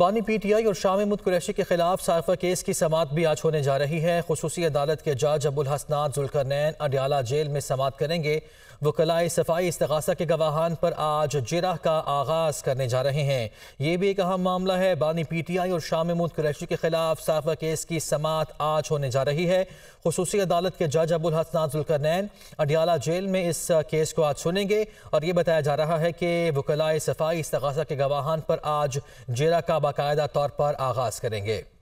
बानी पीटीआई और शाम मुद कुरैशी के खिलाफ साइफा केस की समात भी आज होने जा रही है खसूसी अदालत के जज अबुल हसनात जुलकरनैन अडियाला जेल में समात करेंगे वकलाए सफाई इस्तगासा के गवाहान पर आज जिरा का आगाज करने जा रहे हैं ये भी एक अहम मामला है बानी पीटीआई और शाम मुद कुरैशी के खिलाफ साइफा केस की समात आज होने जा रही है खसूसी अदालत के जज अबुल हसनात जुलकरनैन अडियाला जेल में इस केस को आज सुनेंगे और ये बताया जा रहा है कि वकलाए सफाई इस्तगासा के गवाहान पर आज जिरह का बाकायदा तौर पर आगाज करेंगे